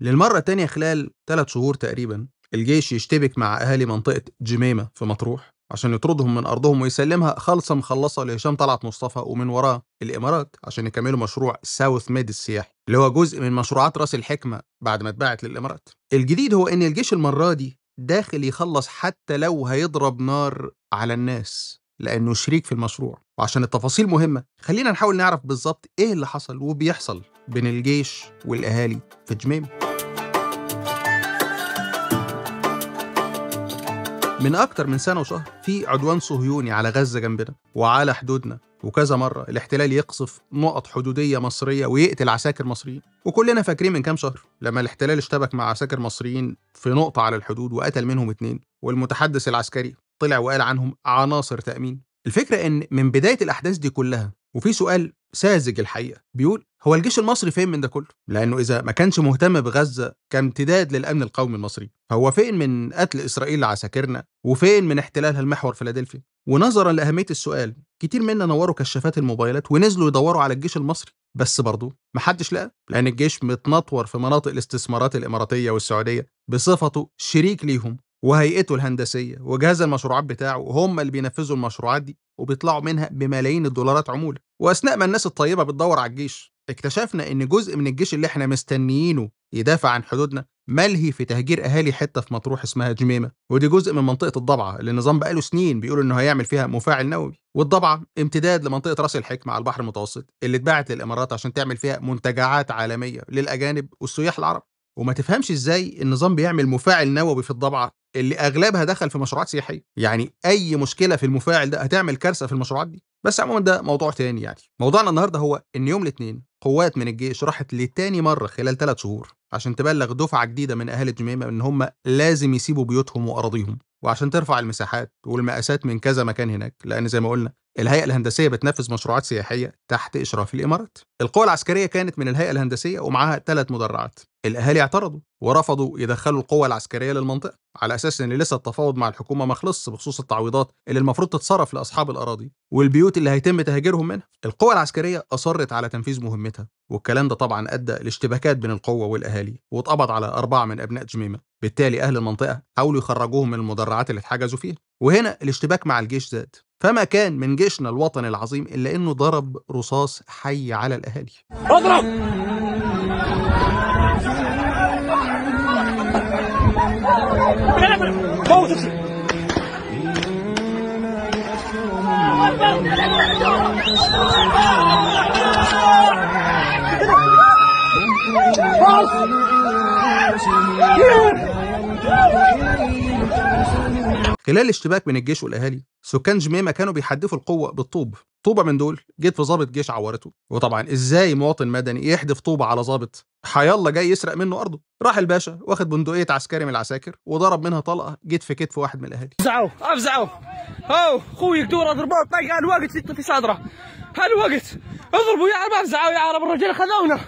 للمرة التانية خلال ثلاث شهور تقريبا الجيش يشتبك مع أهالي منطقة جميمة في مطروح عشان يطردهم من أرضهم ويسلمها خالصة مخلصة لهشام طلعت مصطفى ومن وراه الإمارات عشان يكملوا مشروع ساوث ميد السياحي اللي هو جزء من مشروعات راس الحكمة بعد ما اتباعت للإمارات الجديد هو إن الجيش المرة دي داخل يخلص حتى لو هيضرب نار على الناس لأنه شريك في المشروع وعشان التفاصيل مهمة خلينا نحاول نعرف بالظبط إيه اللي حصل وبيحصل بين الجيش والأهالي في جميمة من أكتر من سنة وشهر في عدوان صهيوني على غزة جنبنا وعلى حدودنا وكذا مرة الاحتلال يقصف نقط حدودية مصرية ويقتل عساكر مصريين وكلنا فاكرين من كام شهر لما الاحتلال اشتبك مع عساكر مصريين في نقطة على الحدود وقتل منهم اتنين والمتحدث العسكري طلع وقال عنهم عناصر تأمين الفكرة إن من بداية الأحداث دي كلها وفي سؤال ساذج الحقيقه بيقول هو الجيش المصري فين من ده كله؟ لانه اذا ما كانش مهتم بغزه كامتداد للامن القومي المصري، فهو فين من قتل اسرائيل لعساكرنا؟ وفين من احتلالها لمحور فيلادلفيا؟ ونظرا لاهميه السؤال، كتير منا نوروا كشافات الموبايلات ونزلوا يدوروا على الجيش المصري، بس برضه محدش لقى، لان الجيش متنطور في مناطق الاستثمارات الاماراتيه والسعوديه بصفته شريك ليهم وهيئته الهندسيه وجهاز المشروعات بتاعه هم اللي بينفذوا المشروعات دي وبيطلعوا منها بملايين الدولارات عموله واثناء ما الناس الطيبه بتدور على الجيش اكتشفنا ان جزء من الجيش اللي احنا مستنيينه يدافع عن حدودنا ملهي في تهجير اهالي حته في مطروح اسمها جميمه ودي جزء من منطقه الضبعه اللي النظام بقاله سنين بيقول انه هيعمل فيها مفاعل نووي والضبعه امتداد لمنطقه راس الحكمه على البحر المتوسط اللي اتباعت للامارات عشان تعمل فيها منتجعات عالميه للاجانب والسياح العرب وما تفهمش ازاي النظام بيعمل مفاعل نووي في الضبعه اللي اغلبها دخل في مشروعات سياحيه يعني اي مشكله في المفاعل ده هتعمل كارثه في المشروعات دي بس عموما ده موضوع تاني يعني موضوعنا النهارده هو ان يوم الاثنين قوات من الجيش راحت لتاني مره خلال ثلاث شهور عشان تبلغ دفعه جديده من اهالي الجميمه ان هم لازم يسيبوا بيوتهم واراضيهم وعشان ترفع المساحات والمقاسات من كذا مكان هناك لان زي ما قلنا الهيئة الهندسية بتنفذ مشروعات سياحية تحت إشراف الإمارات. القوى العسكرية كانت من الهيئة الهندسية ومعاها ثلاث مدرعات. الأهالي اعترضوا ورفضوا يدخلوا القوى العسكرية للمنطقة على أساس إن لسه التفاوض مع الحكومة ما خلصش بخصوص التعويضات اللي المفروض تتصرف لأصحاب الأراضي والبيوت اللي هيتم تهجيرهم منها. القوى العسكرية أصرت على تنفيذ مهمتها والكلام ده طبعا ادى لاشتباكات بين القوه والاهالي واتقبض على اربعه من ابناء جميمه بالتالي اهل المنطقه حاولوا يخرجوهم من المدرعات اللي اتحجزوا فيها وهنا الاشتباك مع الجيش زاد فما كان من جيشنا الوطني العظيم الا انه ضرب رصاص حي على الاهالي اضرب موت خلال الاشتباك بين الجيش والاهالي سكان جميمه كانوا بيحدفوا القوه بالطوب طوبه من دول جت في ضابط جيش عورته وطبعا ازاي مواطن مدني يحدف طوبه على ضابط حيالله جاي يسرق منه ارضه راح الباشا واخد بندقيه عسكري من العساكر وضرب منها طلقه جت في كتف واحد من الاهالي افزعوا افزعوا او خوي دور اضربوه طيق الوقت في صدره هالوقت اضربوا يا عرب افزعوا يا عرب الرجال خذونا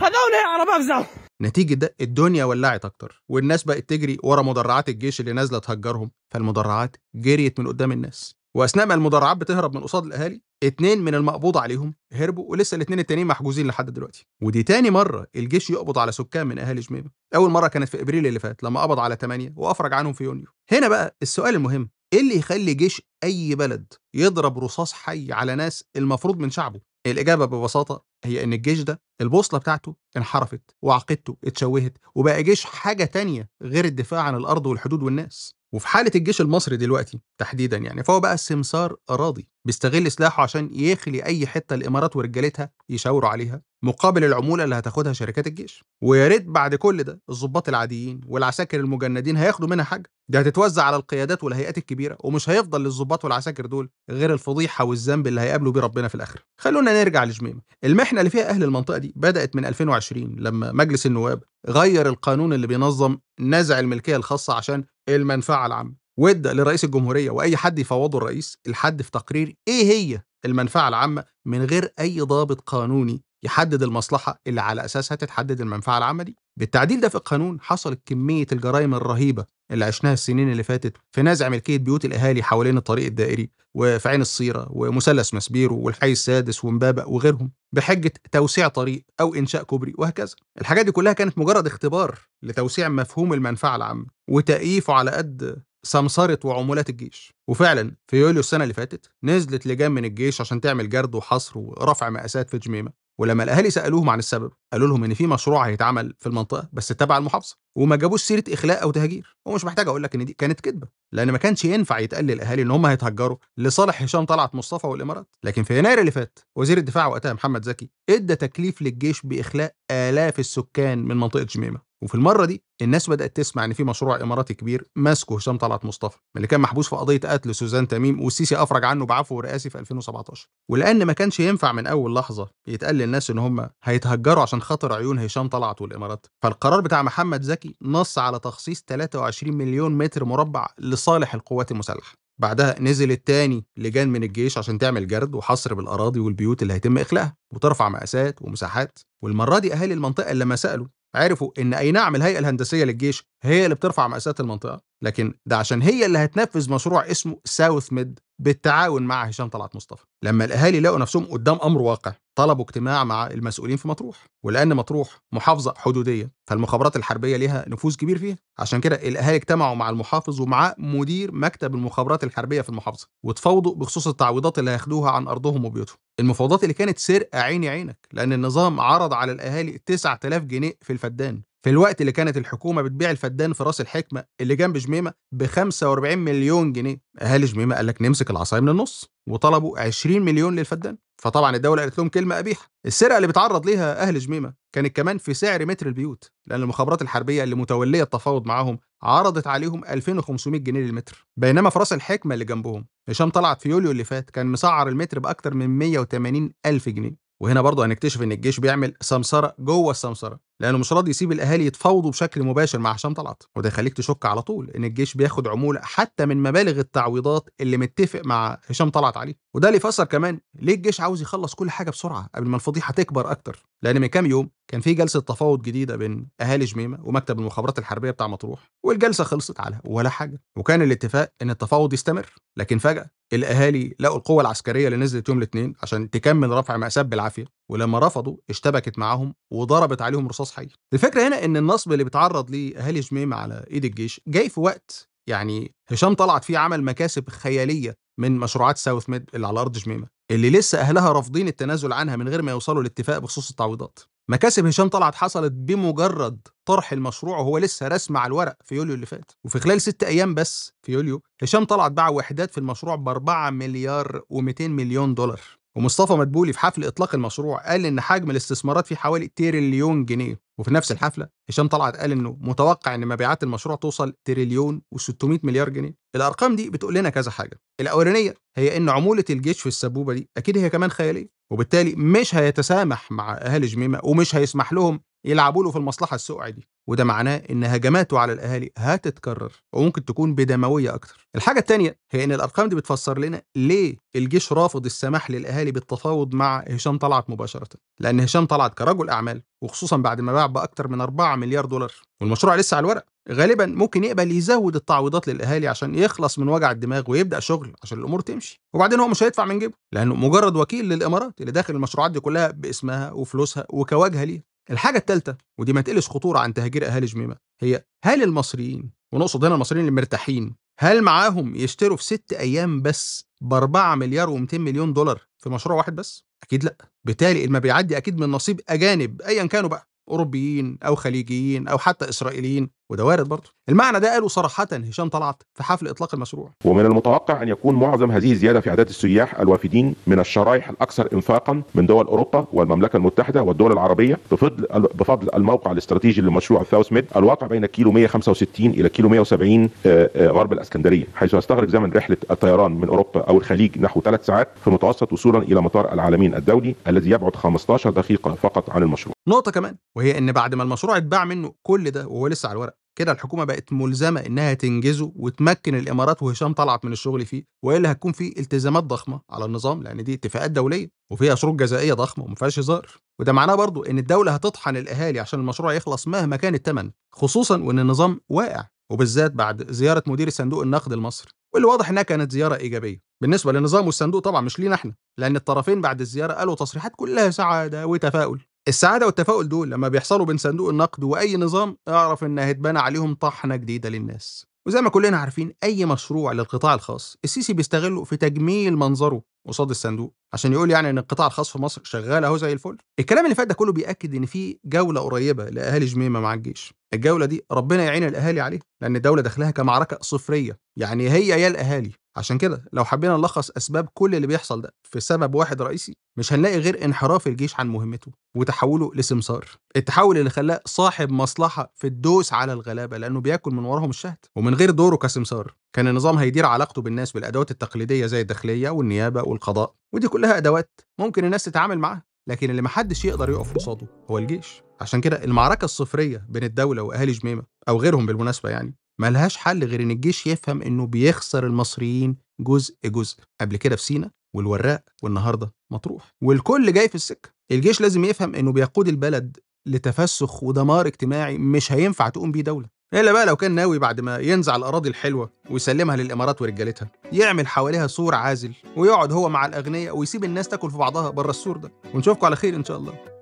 خدونا يا عرب افزعوا نتيجة ده الدنيا ولعت أكتر والناس بقت تجري ورا مدرعات الجيش اللي نازلة تهجرهم فالمدرعات جريت من قدام الناس وأثناء ما المدرعات بتهرب من قصاد الأهالي اتنين من المقبوض عليهم هربوا ولسه الاتنين التانيين محجوزين لحد دلوقتي ودي تاني مرة الجيش يقبض على سكان من أهالي جميمة أول مرة كانت في إبريل اللي فات لما قبض على تمانية وأفرج عنهم في يونيو هنا بقى السؤال المهم ايه اللي يخلي جيش اي بلد يضرب رصاص حي على ناس المفروض من شعبه الإجابة ببساطة هي إن الجيش ده البوصلة بتاعته انحرفت وعقيدته اتشوهت وبقى جيش حاجة تانية غير الدفاع عن الأرض والحدود والناس وفي حالة الجيش المصري دلوقتي تحديدا يعني فهو بقى السمسار أراضي بيستغل سلاحه عشان يخلي أي حتة الإمارات ورجالتها يشاوروا عليها مقابل العمولة اللي هتاخدها شركات الجيش ويا ريت بعد كل ده الضباط العاديين والعساكر المجندين هياخدوا منها حاجة دي هتتوزع على القيادات والهيئات الكبيرة ومش هيفضل للظباط والعساكر دول غير الفضيحة والذنب اللي هيقابلوا بيه ربنا في الآخر. خلونا نرجع لجميمة. المحنة اللي فيها أهل المنطقة دي بدأت من 2020 لما مجلس النواب غير القانون اللي بينظم نزع الملكية الخاصة عشان المنفعة العامة. وادى لرئيس الجمهورية وأي حد يفوضه الرئيس الحد في تقرير إيه هي المنفعة العامة من غير أي ضابط قانوني يحدد المصلحة اللي على أساسها تتحدد المنفعة العامة دي. بالتعديل ده في القانون حصلت كمية الجرائم الرهيبة اللي عشناها السنين اللي فاتت في نزع ملكية بيوت الأهالي حوالين الطريق الدائري وفي عين الصيرة ومثلث مسبيرو والحي السادس ومبابق وغيرهم بحجة توسيع طريق أو إنشاء كوبري وهكذا الحاجات دي كلها كانت مجرد اختبار لتوسيع مفهوم المنفعة العامة وتأييفه على قد سمسرة وعمولات الجيش وفعلا في يوليو السنة اللي فاتت نزلت لجان من الجيش عشان تعمل جرد وحصر ورفع مقاسات في جميمة ولما الاهالي سالوهم عن السبب قالوا لهم ان في مشروع هيتعمل في المنطقه بس تبع المحافظه وما جابوش سيره اخلاء او تهجير ومش محتاج اقول لك ان دي كانت كذبه لان ما كانش ينفع يتقال للاهالي ان هم هيتهجروا لصالح هشام طلعت مصطفى والامارات لكن في يناير اللي فات وزير الدفاع وقتها محمد زكي ادى تكليف للجيش باخلاء الاف السكان من منطقه جميمه وفي المرة دي الناس بدأت تسمع إن في مشروع إماراتي كبير ماسكه هشام طلعت مصطفى اللي كان محبوس في قضية قتل سوزان تميم والسيسي أفرج عنه بعفو رئاسي في 2017 ولأن ما كانش ينفع من أول لحظة يتقال للناس إن هم هيتهجروا عشان خاطر عيون هشام طلعت والإمارات فالقرار بتاع محمد زكي نص على تخصيص 23 مليون متر مربع لصالح القوات المسلحة بعدها نزل التاني لجان من الجيش عشان تعمل جرد وحصر بالاراضي والبيوت اللي هيتم اخلاءها وترفع مقاسات ومساحات والمره دي اهالي المنطقه لما سالوا عرفوا إن أي نعم الهيئة الهندسية للجيش هي اللي بترفع مقاسات المنطقه لكن ده عشان هي اللي هتنفذ مشروع اسمه ساوث ميد بالتعاون مع هشام طلعت مصطفى لما الاهالي لقوا نفسهم قدام امر واقع طلبوا اجتماع مع المسؤولين في مطروح ولان مطروح محافظه حدوديه فالمخابرات الحربيه ليها نفوذ كبير فيها عشان كده الاهالي اجتمعوا مع المحافظ ومع مدير مكتب المخابرات الحربيه في المحافظه وتفاوضوا بخصوص التعويضات اللي هياخدوها عن ارضهم وبيوتهم المفاوضات اللي كانت سرقه عيني عينك لان النظام عرض على الاهالي 9000 جنيه في الفدان في الوقت اللي كانت الحكومة بتبيع الفدان في راس الحكمة اللي جنب جميمة ب 45 مليون جنيه أهالي جميمة قال لك نمسك العصاية من النص وطلبوا 20 مليون للفدان فطبعا الدولة قالت لهم كلمة قبيحة السرقة اللي بيتعرض ليها أهل جميمة كانت كمان في سعر متر البيوت لأن المخابرات الحربية اللي متولية التفاوض معاهم عرضت عليهم 2500 جنيه للمتر بينما في راس الحكمة اللي جنبهم هشام طلعت في يوليو اللي فات كان مسعر المتر بأكثر من 180 ألف جنيه وهنا برضه هنكتشف ان الجيش بيعمل سمسره جوه السمسره لانه مش راضي يسيب الاهالي يتفاوضوا بشكل مباشر مع هشام طلعت وده يخليك تشك على طول ان الجيش بياخد عموله حتى من مبالغ التعويضات اللي متفق مع هشام طلعت عليه وده اللي يفسر كمان ليه الجيش عاوز يخلص كل حاجه بسرعه قبل ما الفضيحه تكبر اكتر لان من كام يوم كان في جلسه تفاوض جديده بين اهالي جميمه ومكتب المخابرات الحربيه بتاع مطروح والجلسه خلصت على ولا حاجه وكان الاتفاق ان التفاوض يستمر لكن فجاه الاهالي لقوا القوه العسكريه اللي نزلت يوم الاثنين عشان تكمل رفع مأساة بالعافيه ولما رفضوا اشتبكت معاهم وضربت عليهم رصاص حي الفكره هنا ان النصب اللي بيتعرض ليه اهالي جميم على ايد الجيش جاي في وقت يعني هشام طلعت فيه عمل مكاسب خياليه من مشروعات ساوث ميد اللي على ارض جميمه اللي لسه اهلها رافضين التنازل عنها من غير ما يوصلوا لاتفاق بخصوص التعويضات مكاسب هشام طلعت حصلت بمجرد طرح المشروع وهو لسه رسم على الورق في يوليو اللي فات وفي خلال ست ايام بس في يوليو هشام طلعت باع وحدات في المشروع ب 4 مليار و200 مليون دولار ومصطفى مدبولي في حفل اطلاق المشروع قال ان حجم الاستثمارات فيه حوالي تريليون جنيه وفي نفس الحفله هشام طلعت قال انه متوقع ان مبيعات المشروع توصل تريليون و600 مليار جنيه الارقام دي بتقول لنا كذا حاجه الاولانيه هي ان عموله الجيش في السبوبه دي اكيد هي كمان خياليه وبالتالي مش هيتسامح مع اهالي جميمه ومش هيسمح لهم يلعبوا له في المصلحة السقع دي وده معناه ان هجماته على الاهالي هتتكرر وممكن تكون بدمويه اكتر. الحاجه الثانيه هي ان الارقام دي بتفسر لنا ليه الجيش رافض السماح للاهالي بالتفاوض مع هشام طلعت مباشره، لان هشام طلعت كرجل اعمال وخصوصا بعد ما باع باكثر من 4 مليار دولار والمشروع لسه على الورق، غالبا ممكن يقبل يزود التعويضات للاهالي عشان يخلص من وجع الدماغ ويبدا شغل عشان الامور تمشي، وبعدين هو مش هيدفع من جيبه لانه مجرد وكيل للامارات اللي داخل المشروعات دي كلها باسمها وفلوسها وكواجهه ليها. الحاجة الثالثة ودي ما تقلش خطورة عن تهجير أهالي جميمة هي هل المصريين ونقصد هنا المصريين المرتاحين هل معاهم يشتروا في ست أيام بس ب 4 مليار و200 مليون دولار في مشروع واحد بس؟ أكيد لأ بالتالي ما بيعدي أكيد من نصيب أجانب أيا كانوا بقى أوروبيين أو خليجيين أو حتى إسرائيليين وده وارد برضه المعنى ده قاله صراحة هشام طلعت في حفل إطلاق المشروع ومن المتوقع أن يكون معظم هذه الزيادة في أعداد السياح الوافدين من الشرائح الأكثر إنفاقا من دول أوروبا والمملكة المتحدة والدول العربية بفضل بفضل الموقع الاستراتيجي لمشروع الساوث ميد الواقع بين كيلو 165 إلى كيلو 170 آه، آه، غرب الإسكندرية حيث يستغرق زمن رحلة الطيران من أوروبا أو الخليج نحو ثلاث ساعات في المتوسط وصولا إلى مطار العالمين الدولي الذي يبعد 15 دقيقة فقط عن المشروع نقطة كمان وهي إن بعد ما المشروع اتباع منه كل ده وهو لسه على الورق كده الحكومه بقت ملزمه انها تنجزه وتمكن الامارات وهشام طلعت من الشغل فيه والا هتكون في التزامات ضخمه على النظام لان دي اتفاقات دوليه وفيها شروط جزائيه ضخمه وما فيهاش هزار وده معناه برضو ان الدوله هتطحن الاهالي عشان المشروع يخلص مهما كان الثمن خصوصا وان النظام واقع وبالذات بعد زياره مدير صندوق النقد المصري واللي واضح انها كانت زياره ايجابيه بالنسبه للنظام والصندوق طبعا مش لينا احنا لان الطرفين بعد الزياره قالوا تصريحات كلها سعاده وتفاؤل السعادة والتفاؤل دول لما بيحصلوا بين صندوق النقد وأي نظام اعرف إن هيتبنى عليهم طحنة جديدة للناس وزي ما كلنا عارفين أي مشروع للقطاع الخاص السيسي بيستغله في تجميل منظره قصاد الصندوق عشان يقول يعني إن القطاع الخاص في مصر شغال أهو زي الفل الكلام اللي فات ده كله بيأكد إن في جولة قريبة لأهالي جميمة مع الجيش الجولة دي ربنا يعين الأهالي عليها لأن الدولة داخلها كمعركة صفرية يعني هي يا الأهالي عشان كده لو حبينا نلخص اسباب كل اللي بيحصل ده في سبب واحد رئيسي مش هنلاقي غير انحراف الجيش عن مهمته وتحوله لسمسار التحول اللي خلاه صاحب مصلحه في الدوس على الغلابه لانه بياكل من وراهم الشهد ومن غير دوره كسمسار كان النظام هيدير علاقته بالناس بالادوات التقليديه زي الداخليه والنيابه والقضاء ودي كلها ادوات ممكن الناس تتعامل معاها لكن اللي محدش يقدر يقف قصاده هو الجيش عشان كده المعركة الصفرية بين الدولة وأهالي جميمة أو غيرهم بالمناسبة يعني ملهاش حل غير ان الجيش يفهم انه بيخسر المصريين جزء جزء قبل كده في سينا والوراق والنهارده مطروح والكل جاي في السكه الجيش لازم يفهم انه بيقود البلد لتفسخ ودمار اجتماعي مش هينفع تقوم بيه دوله الا بقى لو كان ناوي بعد ما ينزع الاراضي الحلوه ويسلمها للامارات ورجالتها يعمل حواليها سور عازل ويقعد هو مع الاغنياء ويسيب الناس تاكل في بعضها بره السور ده ونشوفكم على خير ان شاء الله